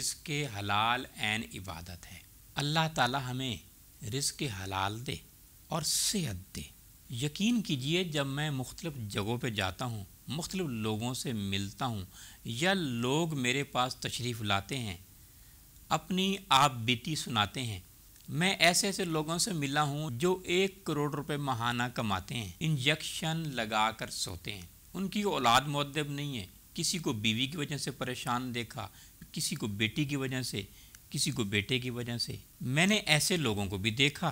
رزق کے حلال عبادت ہے اللہ تعالی ہمیں رزق حلال دے اور صحت دے یقین کیجئے جب میں مختلف جگہوں پہ جاتا ہوں مختلف لوگوں سے ملتا ہوں یا لوگ میرے پاس تشریف لاتے ہیں اپنی آپ بیتی سناتے ہیں میں ایسے ایسے لوگوں سے ملا ہوں جو ایک کروڑ روپے ماہانہ کماتے ہیں انجیکشن لگا کر سوتے ہیں ان کی اولاد مدب نہیں ہے کسی کو بیوی کی وجہ سے پریشان دیکھا کسی کو بیٹی کی وجہ سے کسی کو بیٹے کی وجہ سے میں نے ایسے لوگوں کو بھی دیکھا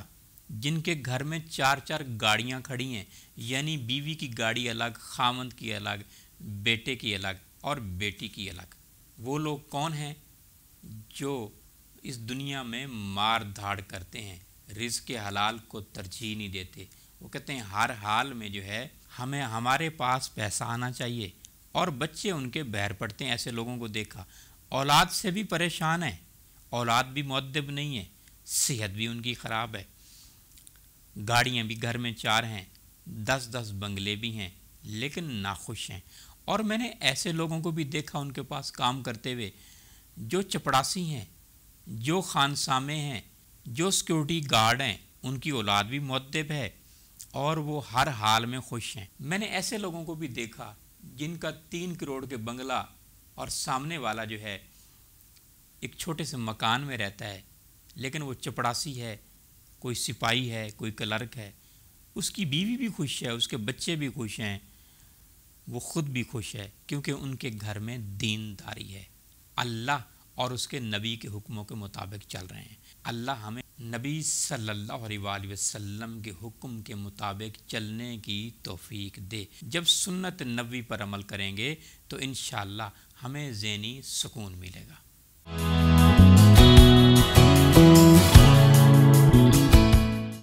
جن کے گھر میں چار چار گاڑیاں کھڑی ہیں یعنی بیوی کی گاڑی الگ خامند کی الگ بیٹے کی الگ اور بیٹی کی الگ وہ لوگ کون ہیں جو اس دنیا میں مار دھاڑ کرتے ہیں رزق حلال کو ترجیح نہیں دیتے وہ کہتے ہیں ہر حال میں جو ہے ہمیں ہمارے پاس پیسہ آنا چاہیے اور بچے ان کے بہر پڑتے ہیں ایسے لوگوں کو دیکھا اولاد سے بھی پریشان ہیں اولاد بھی معدب نہیں ہیں صحت بھی ان کی خراب ہے گاڑیاں بھی گھر میں چار ہیں دس دس بنگلے بھی ہیں لیکن ناخوش ہیں اور میں نے ایسے لوگوں کو بھی دیکھا ان کے پاس کام کرتے ہوئے جو چپڑاسی ہیں جو خانسامے ہیں جو سیکورٹی گارڈ ہیں ان کی اولاد بھی معدب ہے اور وہ ہر حال میں خوش ہیں میں نے ایسے لوگوں کو بھی دیکھا جن کا تین کروڑ کے بنگلہ اور سامنے والا جو ہے ایک چھوٹے سے مکان میں رہتا ہے لیکن وہ چپڑاسی ہے کوئی سپاہی ہے کوئی کلرک ہے اس کی بیوی بھی خوش ہے اس کے بچے بھی خوش ہیں وہ خود بھی خوش ہے کیونکہ ان کے گھر میں دین داری ہے اللہ اور اس کے نبی کے حکموں کے مطابق چل رہے ہیں اللہ ہمیں نبی صلی اللہ علیہ وسلم کے حکم کے مطابق چلنے کی توفیق دے جب سنت نبی پر عمل کریں گے تو انشاءاللہ ہمیں ذہنی سکون ملے گا